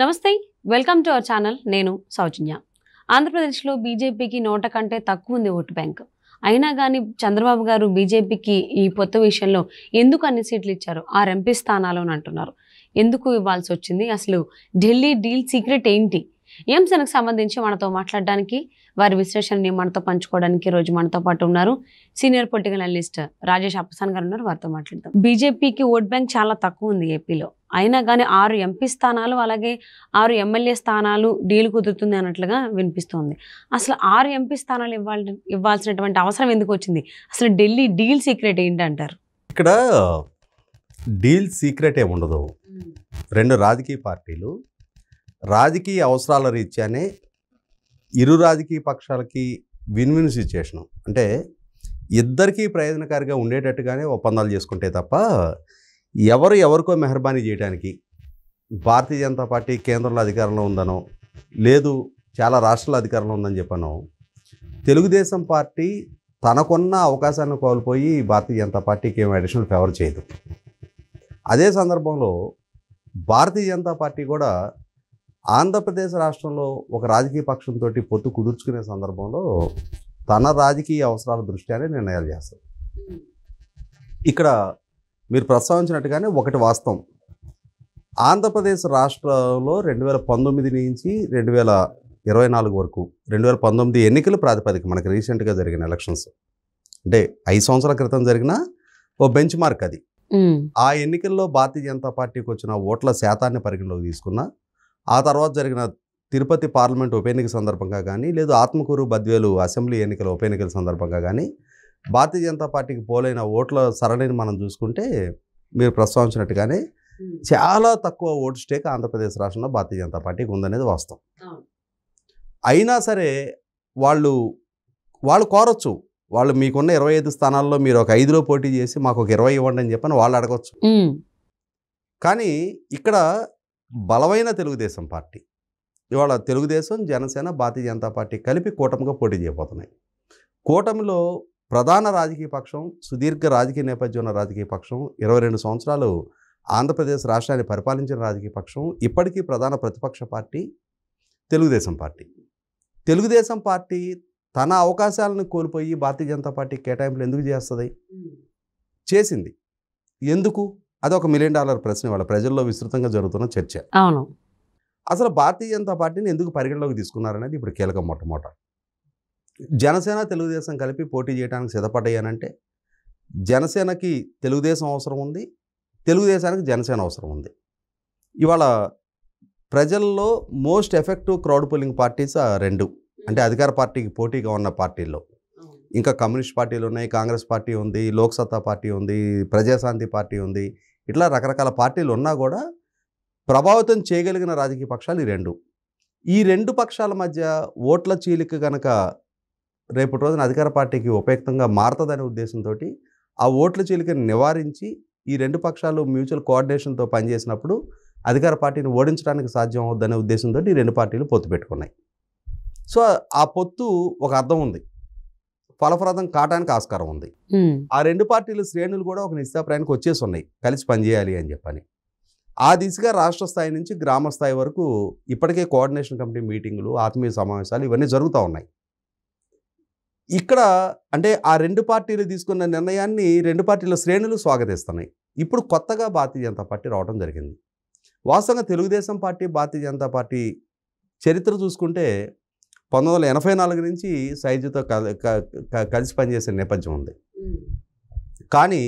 నమస్తే welcome to our channel నేను సౌజన్య ఆంధ్రప్రదేశ్లో బీజేపీకి నోట కంటే తక్కువ ఉంది ఓటు బ్యాంక్ అయినా కానీ చంద్రబాబు గారు బీజేపీకి ఈ పొత్తు విషయంలో ఎందుకు అన్ని సీట్లు ఇచ్చారు ఆరు ఎంపీ స్థానాలను అంటున్నారు ఎందుకు ఇవ్వాల్సి వచ్చింది అసలు ఢిల్లీ డీల్ సీక్రెట్ ఏంటి ఎంసనకు సంబంధించి మనతో మాట్లాడడానికి వారి విశ్లేషణని మనతో పంచుకోవడానికి రోజు మనతో పాటు ఉన్నారు senior political analyst Rajesh Appasan garu ఉన్నారు వారితో మాట్లాడతాం బీజేపీకి ఓట్ బ్యాంక్ చాలా తక్కువ ఉంది ఏపీలో అయినా కానీ ఆరు ఎంపీ స్థానాలు అలాగే ఆరు ఎమ్మెల్యే స్థానాలు డీల్ కుదురుతుంది అన్నట్లుగా వినిపిస్తోంది అసలు ఆరు ఎంపీ స్థానాలు ఇవ్వాలి ఇవ్వాల్సినటువంటి అవసరం ఎందుకు వచ్చింది అసలు ఢిల్లీ డీల్ సీక్రెట్ ఏంటంటారు ఇక్కడ డీల్ సీక్రెట్ ఉండదు రెండు రాజకీయ పార్టీలు రాజకీయ అవసరాల రీత్యానే ఇరు రాజకీయ పక్షాలకి విన్ విన్ సిచ్యుయేషను అంటే ఇద్దరికీ ప్రయోజనకారిగా ఉండేటట్టుగానే ఒప్పందాలు చేసుకుంటే తప్ప ఎవరు ఎవరికో మెహర్బానీ చేయడానికి భారతీయ జనతా పార్టీ కేంద్రంలో అధికారంలో ఉందనో లేదు చాలా రాష్ట్రాల అధికారంలో ఉందని చెప్పాను తెలుగుదేశం పార్టీ తనకున్న అవకాశాన్ని కోల్పోయి భారతీయ జనతా పార్టీకి ఏమి అడిషనల్ ఫేవర్ చేయదు అదే సందర్భంలో భారతీయ జనతా పార్టీ కూడా ఆంధ్రప్రదేశ్ రాష్ట్రంలో ఒక రాజకీయ పక్షంతో పొత్తు కుదుర్చుకునే సందర్భంలో తన రాజకీయ అవసరాల దృష్ట్యానే నిర్ణయాలు చేస్తారు ఇక్కడ మీరు ప్రస్తావించినట్టుగానే ఒకటి వాస్తవం ఆంధ్రప్రదేశ్ రాష్ట్రంలో రెండు వేల పంతొమ్మిది నుంచి రెండు వేల ఇరవై నాలుగు వరకు రెండు వేల పంతొమ్మిది ఎన్నికలు ప్రాతిపదిక మనకి రీసెంట్గా జరిగిన ఎలక్షన్స్ అంటే ఐదు సంవత్సరాల క్రితం జరిగిన ఓ బెంచ్ మార్క్ అది ఆ ఎన్నికల్లో భారతీయ జనతా పార్టీకి వచ్చిన ఓట్ల శాతాన్ని పరిగణలోకి తీసుకున్న ఆ తర్వాత జరిగిన తిరుపతి పార్లమెంట్ ఉప ఎన్నిక సందర్భంగా కానీ లేదు ఆత్మకూరు బద్వేలు అసెంబ్లీ ఎన్నికల ఉప ఎన్నికల సందర్భంగా కానీ భారతీయ జనతా పార్టీకి పోలైన ఓట్ల సరళిని మనం చూసుకుంటే మీరు ప్రస్తావించినట్టుగానే చాలా తక్కువ ఓటు స్టేక్ ఆంధ్రప్రదేశ్ రాష్ట్రంలో భారతీయ జనతా పార్టీకి ఉందనేది వాస్తవం అయినా సరే వాళ్ళు వాళ్ళు కోరచ్చు వాళ్ళు మీకున్న ఇరవై ఐదు స్థానాల్లో మీరు ఒక ఐదులో పోటీ చేసి మాకు ఒక ఇరవై ఇవ్వండి అని చెప్పని వాళ్ళు అడగచ్చు కానీ ఇక్కడ బలమైన తెలుగుదేశం పార్టీ ఇవాళ తెలుగుదేశం జనసేన భారతీయ జనతా పార్టీ కలిపి కూటమిగా పోటీ చేయబోతున్నాయి కూటమిలో ప్రధాన రాజకీయ పక్షం సుదీర్ఘ రాజకీయ నేపథ్యం ఉన్న రాజకీయ పక్షం ఇరవై రెండు సంవత్సరాలు ఆంధ్రప్రదేశ్ రాష్ట్రాన్ని పరిపాలించిన రాజకీయ పక్షం ఇప్పటికీ ప్రధాన ప్రతిపక్ష party Telugu Desam party Telugu Desam party తన అవకాశాలను కోల్పోయి భారతీయ జనతా పార్టీ కేటాయింపులు ఎందుకు చేస్తుంది చేసింది ఎందుకు అదొక మిలియన్ డాలర్ ప్రశ్న వాళ్ళ ప్రజల్లో విస్తృతంగా జరుగుతున్న చర్చ అవును అసలు భారతీయ జనతా పార్టీని ఎందుకు పరిగణలోకి తీసుకున్నారనేది ఇప్పుడు కీలకం మొట్టమొదట జనసేన తెలుగుదేశం కలిపి పోటీ చేయడానికి సిద్ధపడ్డాయనంటే జనసేనకి తెలుగుదేశం అవసరం ఉంది తెలుగుదేశానికి జనసేన అవసరం ఉంది ఇవాళ ప్రజల్లో most effective crowd polling parties రెండు అంటే అధికార పార్టీకి పోటీగా ఉన్న పార్టీల్లో ఇంకా కమ్యూనిస్ట్ పార్టీలు ఉన్నాయి కాంగ్రెస్ పార్టీ ఉంది లోక్సత్తా పార్టీ ఉంది ప్రజాశాంతి పార్టీ ఉంది ఇట్లా రకరకాల పార్టీలు ఉన్నా కూడా ప్రభావితం చేయగలిగిన రాజకీయ పక్షాలు ఈ రెండు ఈ రెండు పక్షాల మధ్య ఓట్ల చీలిక కనుక రేపటి రోజున అధికార పార్టీకి ఉపయుక్తంగా మారుతుందనే ఉద్దేశంతో ఆ ఓట్ల చీలికను నివారించి ఈ రెండు పక్షాలు మ్యూచువల్ కోఆర్డినేషన్తో పనిచేసినప్పుడు అధికార పార్టీని ఓడించడానికి సాధ్యం అవుద్దనే ఉద్దేశంతో ఈ రెండు పార్టీలు పొత్తు పెట్టుకున్నాయి సో ఆ పొత్తు ఒక అర్థం ఉంది ఫలప్రదం కావడానికి ఆస్కారం ఉంది ఆ రెండు పార్టీల శ్రేణులు కూడా ఒక నిశ్చాప్రాయానికి వచ్చేసి ఉన్నాయి కలిసి పనిచేయాలి అని చెప్పని ఆ దిశగా రాష్ట్ర స్థాయి నుంచి గ్రామ స్థాయి వరకు ఇప్పటికే కోఆర్డినేషన్ కమిటీ మీటింగులు ఆత్మీయ సమావేశాలు ఇవన్నీ జరుగుతూ ఉన్నాయి ఇక్కడ అంటే ఆ రెండు పార్టీలు తీసుకున్న నిర్ణయాన్ని రెండు పార్టీల శ్రేణులు స్వాగతిస్తున్నాయి ఇప్పుడు కొత్తగా భారతీయ జనతా పార్టీ రావడం జరిగింది వాస్తవంగా తెలుగుదేశం పార్టీ భారతీయ జనతా పార్టీ చరిత్ర చూసుకుంటే పంతొమ్మిది వందల ఎనభై నాలుగు నుంచి సైజుతో కలిసి పనిచేసే నేపథ్యం ఉంది కానీ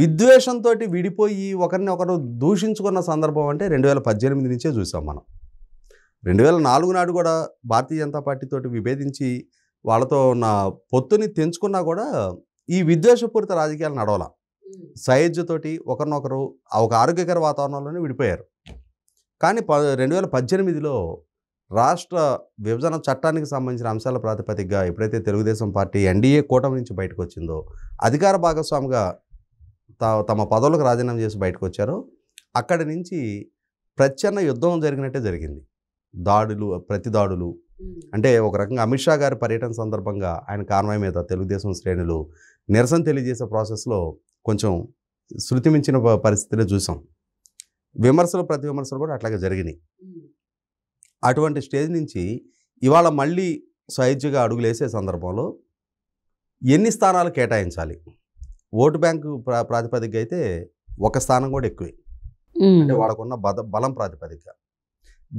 విద్వేషంతో విడిపోయి ఒకరిని ఒకరు దూషించుకున్న సందర్భం అంటే రెండు వేల పద్దెనిమిది నుంచే చూసాం మనం రెండు వేల నాలుగు నాడు కూడా భారతీయ జనతా పార్టీతో విభేదించి వాళ్ళతో ఉన్న పొత్తుని తెంచుకున్నా కూడా ఈ విద్వేషపూరిత రాజకీయాలు నడవల తోటి ఒకరినొకరు ఒక ఆరోగ్యకర వాతావరణంలోనే విడిపోయారు కానీ ప రెండు వేల పద్దెనిమిదిలో రాష్ట్ర విభజన చట్టానికి సంబంధించిన అంశాల ప్రాతిపదికగా ఎప్పుడైతే తెలుగుదేశం పార్టీ ఎన్డీఏ కూటమి నుంచి బయటకు వచ్చిందో అధికార భాగస్వామిగా తమ పదవులకు రాజీనామా చేసి బయటకు వచ్చారో అక్కడి నుంచి ప్రచ్ఛన్న యుద్ధం జరిగినట్టే జరిగింది దాడులు ప్రతి దాడులు అంటే ఒక రకంగా అమిత్ షా గారి పర్యటన సందర్భంగా ఆయన కాన్వాయ్ మీద తెలుగుదేశం శ్రేణులు నిరసన తెలియజేసే ప్రాసెస్లో కొంచెం శృతి మించిన పరిస్థితిని చూసాం విమర్శలు ప్రతి విమర్శలు కూడా అట్లాగే జరిగినాయి అటువంటి స్టేజ్ నుంచి ఇవాళ మళ్ళీ స్వైద్యగా అడుగులేసే సందర్భంలో ఎన్ని స్థానాలు కేటాయించాలి ఓటు బ్యాంకు ప్రా ప్రాతిపదిక అయితే ఒక స్థానం కూడా ఎక్కువే అంటే వాళ్ళకున్న బద బలం ప్రాతిపదిక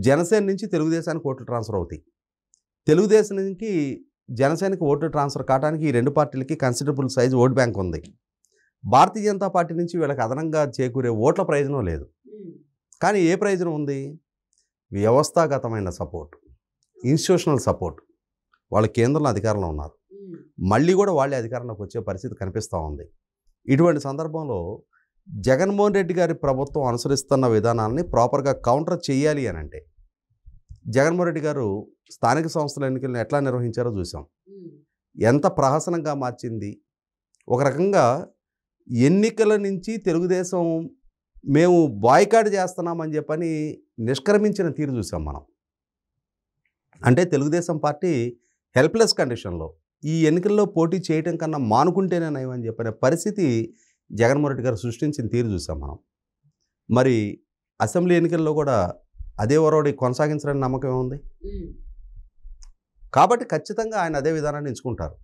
జనసేన నుంచి తెలుగుదేశానికి ఓట్లు ట్రాన్స్ఫర్ అవుతాయి నుంచి జనసేనకి ఓటు ట్రాన్స్ఫర్ కావడానికి ఈ రెండు పార్టీలకి కన్సిడరబుల్ సైజ్ ఓట్ బ్యాంక్ ఉంది భారతీయ జనతా పార్టీ నుంచి వీళ్ళకి అదనంగా చేకూరే ఓట్ల ప్రయోజనం లేదు కానీ ఏ ప్రయోజనం ఉంది వ్యవస్థాగతమైన సపోర్ట్ ఇన్స్టిట్యూషనల్ సపోర్ట్ వాళ్ళ కేంద్రంలో అధికారంలో ఉన్నారు మళ్ళీ కూడా వాళ్ళే అధికారంలోకి వచ్చే పరిస్థితి కనిపిస్తూ ఉంది ఇటువంటి సందర్భంలో జగన్మోహన్ రెడ్డి గారి ప్రభుత్వం అనుసరిస్తున్న విధానాన్ని ప్రాపర్గా కౌంటర్ చేయాలి అని అంటే జగన్మోహన్ రెడ్డి గారు స్థానిక సంస్థల ఎన్నికలను ఎట్లా నిర్వహించారో చూసాం ఎంత ప్రహసనంగా మార్చింది ఒక రకంగా ఎన్నికల నుంచి తెలుగుదేశం మేము బాయ్కాట్ చేస్తున్నామని చెప్పని నిష్క్రమించిన తీరు చూసాం మనం అంటే తెలుగుదేశం పార్టీ హెల్ప్లెస్ కండిషన్లో ఈ ఎన్నికల్లో పోటీ చేయటం కన్నా మానుకుంటేనే నయమని చెప్పిన పరిస్థితి జగన్మోహన్ రెడ్డి గారు సృష్టించిన తీరు చూసాం మనం మరి అసెంబ్లీ ఎన్నికల్లో కూడా అదే ఒరోడి కొనసాగించడానికి నమ్మకం ఏముంది కాబట్టి ఖచ్చితంగా ఆయన అదే విధానాన్ని ఎంచుకుంటారు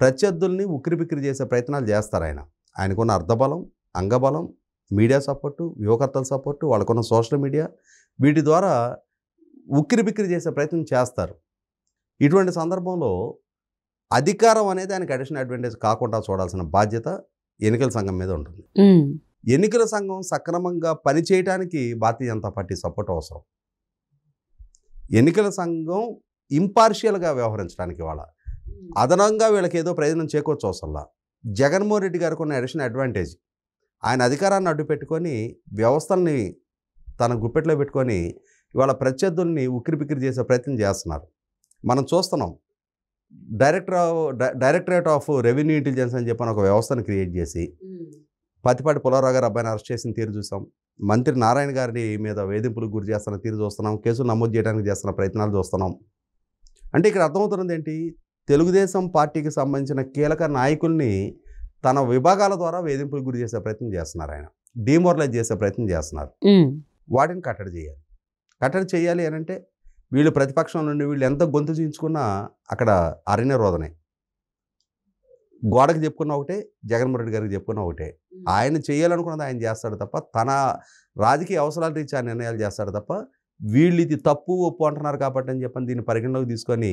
ప్రత్యర్థుల్ని ఉక్కిరిబిక్కిరి చేసే ప్రయత్నాలు చేస్తారు ఆయన ఆయనకున్న అర్ధబలం అంగబలం మీడియా సపోర్టు యువకర్తల సపోర్టు వాళ్ళకున్న సోషల్ మీడియా వీటి ద్వారా ఉక్కిరిబిక్కిరి చేసే ప్రయత్నం చేస్తారు ఇటువంటి సందర్భంలో అధికారం అనేది ఆయనకు అడిషనల్ అడ్వాంటేజ్ కాకుండా చూడాల్సిన బాధ్యత ఎన్నికల సంఘం మీద ఉంటుంది ఎన్నికల సంఘం సక్రమంగా పనిచేయటానికి భారతీయ జనతా పార్టీ సపోర్ట్ అవసరం ఎన్నికల సంఘం ఇంపార్షియల్గా వ్యవహరించడానికి వాళ్ళ అదనంగా వీళ్ళకి ఏదో ప్రయోజనం చేకూర్చు అవసరంలా జగన్మోహన్ రెడ్డి గారికి ఉన్న అడిషనల్ అడ్వాంటేజ్ ఆయన అధికారాన్ని అడ్డు పెట్టుకొని వ్యవస్థల్ని తన గుప్పెట్లో పెట్టుకొని ఇవాళ ప్రత్యర్థుల్ని ఉక్కిరిబిక్కిరి చేసే ప్రయత్నం చేస్తున్నారు మనం చూస్తున్నాం director directorate of revenue intelligence అని చెప్పని ఒక వ్యవస్థను క్రియేట్ చేసి పతిపాటి పులారావు గారు అబ్బాయిని అరెస్ట్ చేసిన తీరు చూసాం మంత్రి నారాయణ గారిని మీద వేధింపులకు గురి చేస్తున్న తీరు చూస్తున్నాం కేసులు నమోదు చేయడానికి చేస్తున్న ప్రయత్నాలు చూస్తున్నాం అంటే ఇక్కడ అర్థమవుతున్నది ఏంటి తెలుగుదేశం పార్టీకి సంబంధించిన కీలక నాయకుల్ని తన విభాగాల ద్వారా వేధింపులకు గురి చేసే ప్రయత్నం చేస్తున్నారు ఆయన డిమోరలైజ్ చేసే ప్రయత్నం చేస్తున్నారు వాటిని కట్టడి చేయాలి కట్టడి చేయాలి అని అంటే వీళ్ళు ప్రతిపక్షం నుండి వీళ్ళు ఎంత గొంతు చూయించుకున్నా అక్కడ అరణ్య రోదనే గోడకు చెప్పుకున్న ఒకటే జగన్మోహన్ రెడ్డి గారికి చెప్పుకున్న ఒకటే ఆయన చేయాలనుకున్నది ఆయన చేస్తాడు తప్ప తన రాజకీయ అవసరాలు రీత్యా నిర్ణయాలు చేస్తాడు తప్ప వీళ్ళు ఇది తప్పు ఒప్పు అంటున్నారు కాబట్టి అని చెప్పని దీన్ని పరిగణలోకి తీసుకొని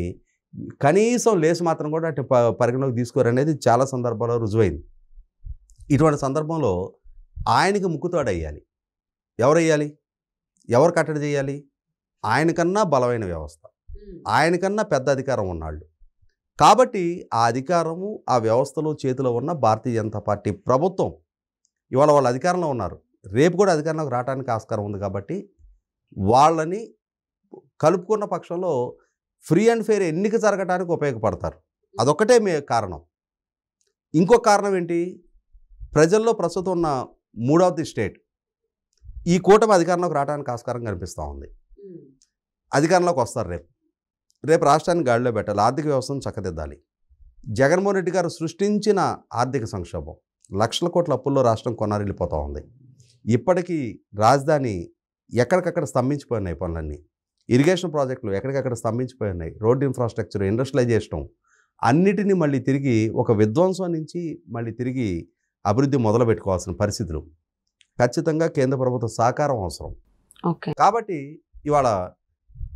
కనీసం లేచి మాత్రం కూడా అటు పరిగణలోకి తీసుకోరనేది చాలా సందర్భాల్లో రుజువైంది ఇటువంటి సందర్భంలో ఆయనకి ముక్కుతోడయ్యాలి ఎవరయ్యాలి ఎవరు కట్టడి చేయాలి ఆయనకన్నా బలమైన వ్యవస్థ ఆయనకన్నా పెద్ద అధికారం ఉన్నాళ్ళు కాబట్టి ఆ అధికారము ఆ వ్యవస్థలో చేతిలో ఉన్న భారతీయ జనతా పార్టీ ప్రభుత్వం ఇవాళ వాళ్ళు అధికారంలో ఉన్నారు రేపు కూడా అధికారంలోకి రావడానికి ఆస్కారం ఉంది కాబట్టి వాళ్ళని కలుపుకున్న పక్షంలో ఫ్రీ అండ్ ఫెయిర్ ఎన్నిక జరగడానికి ఉపయోగపడతారు అదొక్కటే మే కారణం ఇంకో కారణం ఏంటి ప్రజల్లో ప్రస్తుతం ఉన్న మూడవ ది స్టేట్ ఈ కూటమి అధికారంలోకి రావడానికి ఆస్కారం కనిపిస్తూ ఉంది అధికారంలోకి వస్తారు రేపు రేపు రాష్ట్రాన్ని గాడిలో పెట్టాలి ఆర్థిక వ్యవస్థను చక్కదిద్దాలి జగన్మోహన్ రెడ్డి గారు సృష్టించిన ఆర్థిక సంక్షోభం లక్షల కోట్ల అప్పుల్లో రాష్ట్రం కొనారిల్లిపోతూ ఉంది ఇప్పటికీ రాజధాని ఎక్కడికక్కడ స్తంభించిపోయినాయి పనులన్నీ ఇరిగేషన్ ప్రాజెక్టులు ఎక్కడికక్కడ స్తంభించిపోయినాయి రోడ్డు ఇన్ఫ్రాస్ట్రక్చర్ ఇండస్ట్రియలైజేషను అన్నిటినీ మళ్ళీ తిరిగి ఒక విధ్వంసం నుంచి మళ్ళీ తిరిగి అభివృద్ధి మొదలు పెట్టుకోవాల్సిన పరిస్థితులు ఖచ్చితంగా కేంద్ర ప్రభుత్వ సహకారం అవసరం కాబట్టి ఇవాళ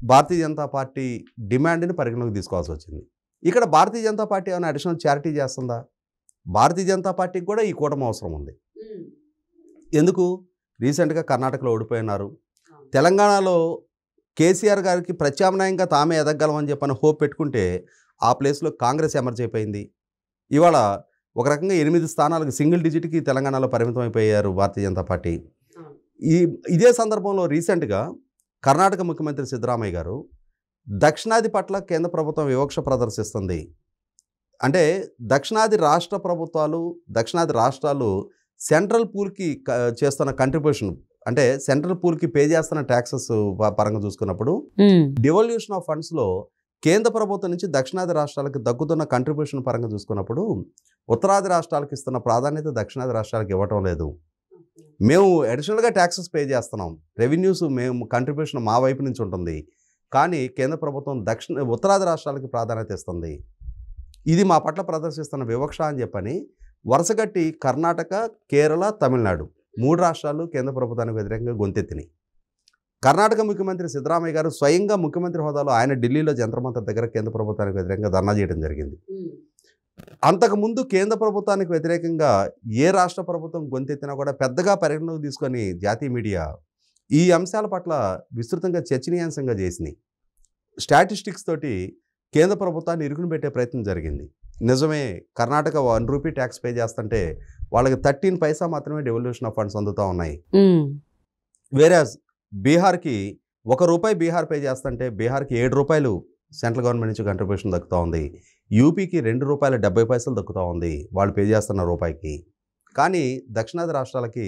భారతీయ జనతా పార్టీ డిమాండ్ని పరిగణలోకి తీసుకోవాల్సి వచ్చింది ఇక్కడ భారతీయ జనతా పార్టీ ఏమైనా అడిషనల్ చారిటీ చేస్తుందా భారతీయ జనతా పార్టీకి కూడా ఈ కూటమి అవసరం ఉంది ఎందుకు రీసెంట్గా కర్ణాటకలో ఓడిపోయినారు తెలంగాణలో కేసీఆర్ గారికి ప్రత్యామ్నాయంగా తామే ఎదగలమని చెప్పని హోప్ పెట్టుకుంటే ఆ ప్లేస్లో కాంగ్రెస్ ఎమర్జ్ అయిపోయింది ఇవాళ ఒక రకంగా ఎనిమిది స్థానాలకు సింగిల్ డిజిట్కి తెలంగాణలో పరిమితం అయిపోయారు భారతీయ జనతా పార్టీ ఈ ఇదే సందర్భంలో రీసెంట్గా కర్ణాటక ముఖ్యమంత్రి సిద్ధరామయ్య గారు దక్షిణాది పట్ల కేంద్ర ప్రభుత్వం వివక్ష ప్రదర్శిస్తుంది అంటే దక్షిణాది రాష్ట్ర ప్రభుత్వాలు దక్షిణాది రాష్ట్రాలు సెంట్రల్ పూల్కి చేస్తున్న కంట్రిబ్యూషన్ అంటే సెంట్రల్ పూల్కి పే చేస్తున్న ట్యాక్సెస్ పరంగా చూసుకున్నప్పుడు డివల్యూషన్ ఆఫ్ ఫండ్స్లో కేంద్ర ప్రభుత్వం నుంచి దక్షిణాది రాష్ట్రాలకు దగ్గుతున్న కంట్రిబ్యూషన్ పరంగా చూసుకున్నప్పుడు ఉత్తరాది రాష్ట్రాలకు ఇస్తున్న ప్రాధాన్యత దక్షిణాది రాష్ట్రాలకు ఇవ్వటం లేదు మేము అడిషనల్గా ట్యాక్సెస్ పే చేస్తున్నాం రెవెన్యూస్ మేము కంట్రిబ్యూషన్ మా వైపు నుంచి ఉంటుంది కానీ కేంద్ర ప్రభుత్వం దక్షిణ ఉత్తరాది రాష్ట్రాలకి ప్రాధాన్యత ఇస్తుంది ఇది మా పట్ల ప్రదర్శిస్తున్న వివక్ష అని చెప్పని వరుసగట్టి కర్ణాటక కేరళ తమిళనాడు మూడు రాష్ట్రాలు కేంద్ర ప్రభుత్వానికి వ్యతిరేకంగా గొంతెత్తినాయి కర్ణాటక ముఖ్యమంత్రి సిద్ధరామయ్య గారు స్వయంగా ముఖ్యమంత్రి హోదాలో ఆయన ఢిల్లీలో జంత్రమంత్ర దగ్గర కేంద్ర ప్రభుత్వానికి వ్యతిరేకంగా ధర్నా చేయడం జరిగింది అంతకుముందు కేంద్ర ప్రభుత్వానికి వ్యతిరేకంగా ఏ రాష్ట్ర ప్రభుత్వం గొంతెత్తినా కూడా పెద్దగా పరిగణలోకి తీసుకొని జాతీయ మీడియా ఈ అంశాల పట్ల విస్తృతంగా చర్చనీయాంశంగా చేసింది స్టాటిస్టిక్స్ తోటి కేంద్ర ప్రభుత్వాన్ని ఇరుకును పెట్టే ప్రయత్నం జరిగింది నిజమే Karnataka one rupee tax pay చేస్తుంటే వాళ్ళకి థర్టీన్ పైసా మాత్రమే డెవల్యూషన్ ఆఫ్ ఫండ్స్ అందుతూ ఉన్నాయి వేరే బీహార్కి ఒక రూపాయి బీహార్ పే చేస్తుంటే బీహార్కి ఏడు రూపాయలు సెంట్రల్ గవర్నమెంట్ నుంచి కంట్రిబ్యూషన్ దక్కుతూ ఉంది యూపీకి రెండు రూపాయల డెబ్బై పైసలు దక్కుతూ ఉంది వాళ్ళు పే చేస్తున్న రూపాయికి కానీ దక్షిణాది రాష్ట్రాలకి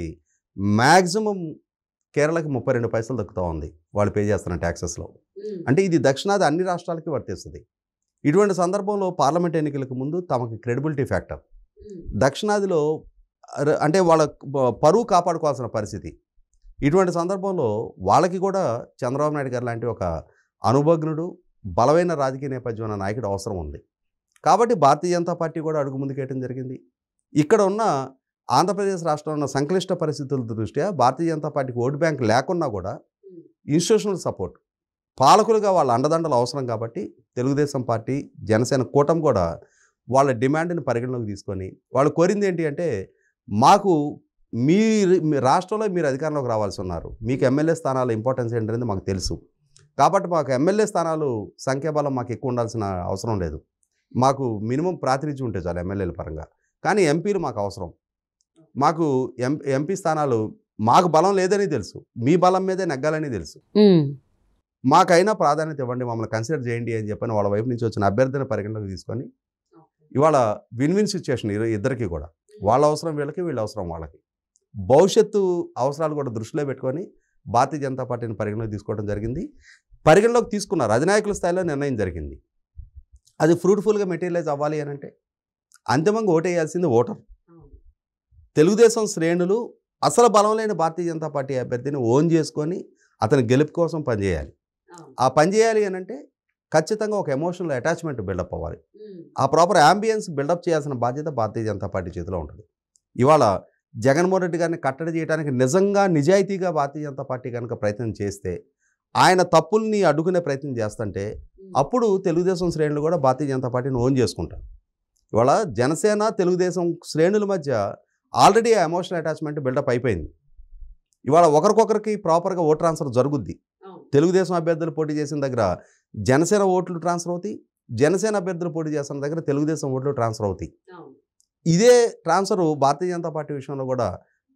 మ్యాక్సిమం కేరళకి ముప్పై రెండు పైసలు దక్కుతూ ఉంది వాళ్ళు పే చేస్తున్న ట్యాక్సెస్లో అంటే ఇది దక్షిణాది అన్ని రాష్ట్రాలకి వర్తిస్తుంది ఇటువంటి సందర్భంలో పార్లమెంట్ ఎన్నికలకు ముందు తమకు క్రెడిబిలిటీ ఫ్యాక్టర్ దక్షిణాదిలో అంటే వాళ్ళ పరువు కాపాడుకోవాల్సిన పరిస్థితి ఇటువంటి సందర్భంలో వాళ్ళకి కూడా చంద్రబాబు నాయుడు గారు లాంటి ఒక అనుభజ్ఞుడు బలమైన రాజకీయ నేపథ్యం ఉన్న నాయకుడు అవసరం ఉంది కాబట్టి భారతీయ జనతా పార్టీ కూడా అడుగు వేయడం జరిగింది ఇక్కడ ఉన్న ఆంధ్రప్రదేశ్ రాష్ట్రంలో ఉన్న సంక్లిష్ట పరిస్థితుల దృష్ట్యా భారతీయ జనతా పార్టీకి ఓటు బ్యాంక్ లేకున్నా కూడా ఇన్స్టిట్యూషనల్ సపోర్ట్ పాలకులుగా వాళ్ళ అండదండలు అవసరం కాబట్టి తెలుగుదేశం పార్టీ జనసేన కూటమి కూడా వాళ్ళ డిమాండ్ని పరిగణలోకి తీసుకొని వాళ్ళు కోరింది ఏంటి అంటే మాకు మీ రాష్ట్రంలో మీరు అధికారంలోకి రావాల్సి ఉన్నారు మీకు ఎమ్మెల్యే స్థానాల ఇంపార్టెన్స్ ఏంటనేది మాకు తెలుసు కాబట్టి మాకు ఎమ్మెల్యే స్థానాలు సంఖ్యాబలం మాకు ఎక్కువ ఉండాల్సిన అవసరం లేదు మాకు మినిమం ప్రాతినిధ్యం ఉంటే చాలు ఎమ్మెల్యేల పరంగా కానీ ఎంపీలు మాకు అవసరం మాకు ఎం ఎంపీ స్థానాలు మాకు బలం లేదని తెలుసు మీ బలం మీదే నెగ్గాలని తెలుసు మాకైనా ప్రాధాన్యత ఇవ్వండి మమ్మల్ని కన్సిడర్ చేయండి అని చెప్పని వాళ్ళ వైపు నుంచి వచ్చిన అభ్యర్థన పరిగణలోకి తీసుకొని ఇవాళ విన్ విన్ సిచ్యువేషన్ ఇద్దరికి కూడా వాళ్ళ అవసరం వీళ్ళకి వీళ్ళ అవసరం వాళ్ళకి భవిష్యత్తు అవసరాలు కూడా దృష్టిలో పెట్టుకొని భారతీయ జనతా పార్టీని పరిగణలోకి తీసుకోవడం జరిగింది పరిగణలోకి తీసుకున్న రజనాయకుల స్థాయిలో నిర్ణయం జరిగింది అది ఫ్రూట్ఫుల్గా మెటీరియలైజ్ అవ్వాలి అని అంటే అంతిమంగా ఓటేయాల్సింది ఓటర్ తెలుగుదేశం శ్రేణులు అసలు బలం లేని భారతీయ జనతా పార్టీ అభ్యర్థిని ఓన్ చేసుకొని అతని గెలుపు కోసం పనిచేయాలి ఆ పనిచేయాలి అని అంటే ఖచ్చితంగా ఒక ఎమోషనల్ అటాచ్మెంట్ బిల్డప్ అవ్వాలి ఆ ప్రాపర్ యాంబియన్స్ బిల్డప్ చేయాల్సిన బాధ్యత భారతీయ జనతా పార్టీ చేతిలో ఉంటుంది ఇవాళ జగన్మోహన్ రెడ్డి గారిని కట్టడి చేయడానికి నిజంగా నిజాయితీగా భారతీయ జనతా పార్టీ కనుక ప్రయత్నం చేస్తే ఆయన తప్పుల్ని అడ్డుకునే ప్రయత్నం చేస్తుంటే అప్పుడు తెలుగుదేశం శ్రేణులు కూడా భారతీయ జనతా పార్టీని ఓన్ చేసుకుంటారు ఇవాళ జనసేన తెలుగుదేశం శ్రేణుల మధ్య ఆల్రెడీ ఎమోషనల్ అటాచ్మెంట్ బిల్డప్ అయిపోయింది ఇవాళ ఒకరికొకరికి ప్రాపర్గా ఓట్ ట్రాన్స్ఫర్ జరుగుద్ది తెలుగుదేశం అభ్యర్థులు పోటీ చేసిన దగ్గర జనసేన ఓట్లు ట్రాన్స్ఫర్ అవుతాయి జనసేన అభ్యర్థులు పోటీ చేసిన దగ్గర తెలుగుదేశం ఓట్లు ట్రాన్స్ఫర్ అవుతాయి ఇదే ట్రాన్స్ఫర్ భారతీయ జనతా పార్టీ విషయంలో కూడా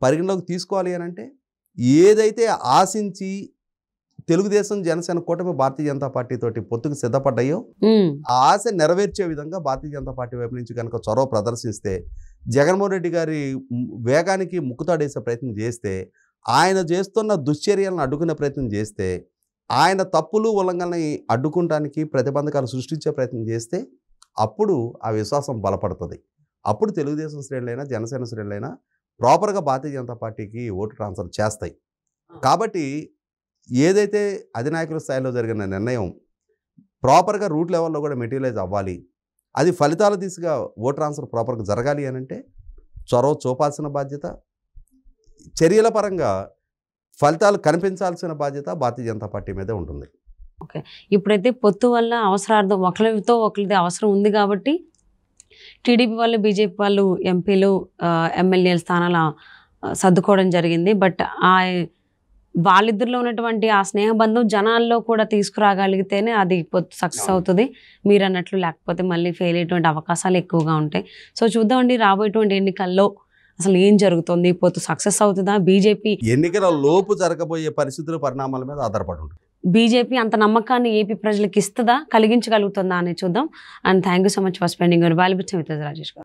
పరిగణలోకి తీసుకోవాలి అని అంటే ఏదైతే ఆశించి తెలుగుదేశం జనసేన కూటమి భారతీయ జనతా పార్టీ తోటి పొత్తుకు సిద్ధపడ్డాయో ఆ ఆశ నెరవేర్చే విధంగా భారతీయ జనతా పార్టీ వైపు నుంచి కనుక చొరవ ప్రదర్శిస్తే జగన్మోహన్ రెడ్డి గారి వేగానికి ముక్కుతాడేసే ప్రయత్నం చేస్తే ఆయన చేస్తున్న దుశ్చర్యలను అడ్డుకునే ప్రయత్నం చేస్తే ఆయన తప్పులు ఉల్లంఘనని అడ్డుకుంటానికి ప్రతిబంధకాలు సృష్టించే ప్రయత్నం చేస్తే అప్పుడు ఆ విశ్వాసం బలపడుతుంది అప్పుడు తెలుగుదేశం శ్రేణులైనా జనసేన శ్రేణులైనా ప్రాపర్గా భారతీయ జనతా పార్టీకి ఓటు ట్రాన్స్ఫర్ చేస్తాయి కాబట్టి ఏదైతే అధినాయకుల స్థాయిలో జరిగిన నిర్ణయం ప్రాపర్గా రూట్ లెవెల్లో కూడా మెటీరియలైజ్ అవ్వాలి అది ఫలితాల దిశగా ఓ ట్రాన్స్ఫర్ ప్రాపర్గా జరగాలి అని అంటే చొరవ చూపాల్సిన బాధ్యత చర్యల పరంగా ఫలితాలు కనిపించాల్సిన బాధ్యత భారతీయ జనతా పార్టీ మీదే ఉంటుంది ఓకే ఇప్పుడైతే పొత్తు వల్ల అవసరార్థం ఒకరితో ఒకరిది అవసరం ఉంది కాబట్టి టీడీపీ వాళ్ళు బీజేపీ వాళ్ళు ఎంపీలు ఎమ్మెల్యేల స్థానాల సర్దుకోవడం జరిగింది బట్ ఆ వాళ్ళిద్దరిలో ఉన్నటువంటి ఆ స్నేహబంధం జనాల్లో కూడా తీసుకురాగలిగితేనే అది సక్సెస్ అవుతుంది మీరు అన్నట్లు లేకపోతే మళ్ళీ ఫెయిల్ అయ్యేటువంటి అవకాశాలు ఎక్కువగా ఉంటాయి సో చూద్దామండి రాబోయేటువంటి ఎన్నికల్లో అసలు ఏం జరుగుతుంది పోతు సక్సెస్ అవుతుందా బీజేపీ ఎన్నికల లోపు జరగబోయే పరిస్థితుల పరిణామాల మీద ఆధారపడి ఉంటుంది బీజేపీ అంత నమ్మకాన్ని ఏపీ ప్రజలకు ఇస్తుందా కలిగించగలుగుతుందా అని చూద్దాం and thank you so much for spending your valuable with Rajesh గారు